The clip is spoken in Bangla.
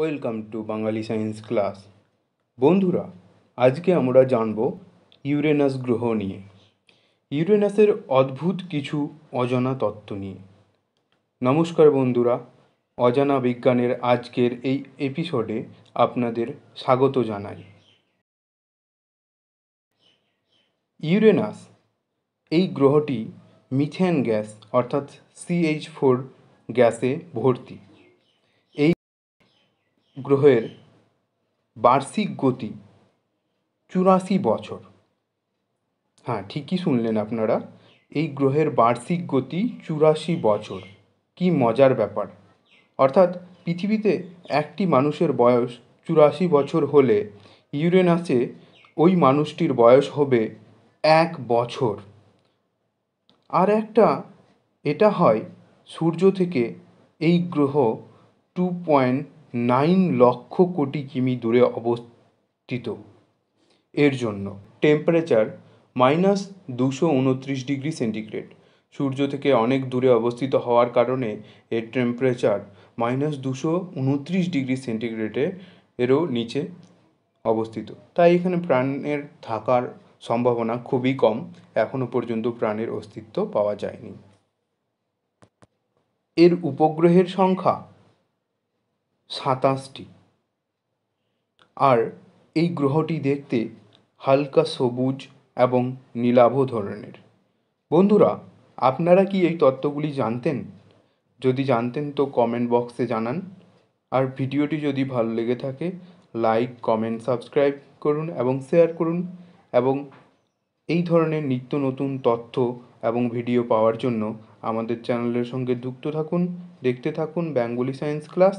welcome to Bangali science class বন্ধুরা আজকে আমরা জানব ইউরেনাস গ্রহ নিয়ে ইউরেনাসের অদ্ভুত কিছু অজানা তত্ত্ব নিয়ে নমস্কার বন্ধুরা অজানা বিজ্ঞানের আজকের এই এপিসোডে আপনাদের স্বাগত জানাই ইউরেনাস এই গ্রহটি মিথেন গ্যাস অর্থাৎ সিএইচ ফোর গ্যাসে ভর্তি গ্রহের বার্ষিক গতি চুরাশি বছর হ্যাঁ ঠিকই শুনলেন আপনারা এই গ্রহের বার্ষিক গতি চুরাশি বছর কি মজার ব্যাপার অর্থাৎ পৃথিবীতে একটি মানুষের বয়স চুরাশি বছর হলে ইউরেনাসে ওই মানুষটির বয়স হবে এক বছর আর একটা এটা হয় সূর্য থেকে এই গ্রহ টু পয়েন্ট নাইন লক্ষ কোটি কিমি দূরে অবস্থিত এর জন্য টেম্পারেচার মাইনাস দুশো উনত্রিশ ডিগ্রি সেন্টিগ্রেড সূর্য থেকে অনেক দূরে অবস্থিত হওয়ার কারণে এর টেম্পারেচার মাইনাস দুশো উনত্রিশ ডিগ্রি সেন্টিগ্রেডে এরও নিচে অবস্থিত তাই এখানে প্রাণের থাকার সম্ভাবনা খুবই কম এখনও পর্যন্ত প্রাণের অস্তিত্ব পাওয়া যায়নি এর উপগ্রহের সংখ্যা সাতাশটি আর এই গ্রহটি দেখতে হালকা সবুজ এবং নীলাভ ধরনের বন্ধুরা আপনারা কি এই তত্ত্বগুলি জানতেন যদি জানতেন তো কমেন্ট বক্সে জানান আর ভিডিওটি যদি ভালো লেগে থাকে লাইক কমেন্ট সাবস্ক্রাইব করুন এবং শেয়ার করুন এবং এই ধরনের নিত্য নতুন তথ্য এবং ভিডিও পাওয়ার জন্য আমাদের চ্যানেলের সঙ্গে যুক্ত থাকুন দেখতে থাকুন বেঙ্গলি সায়েন্স ক্লাস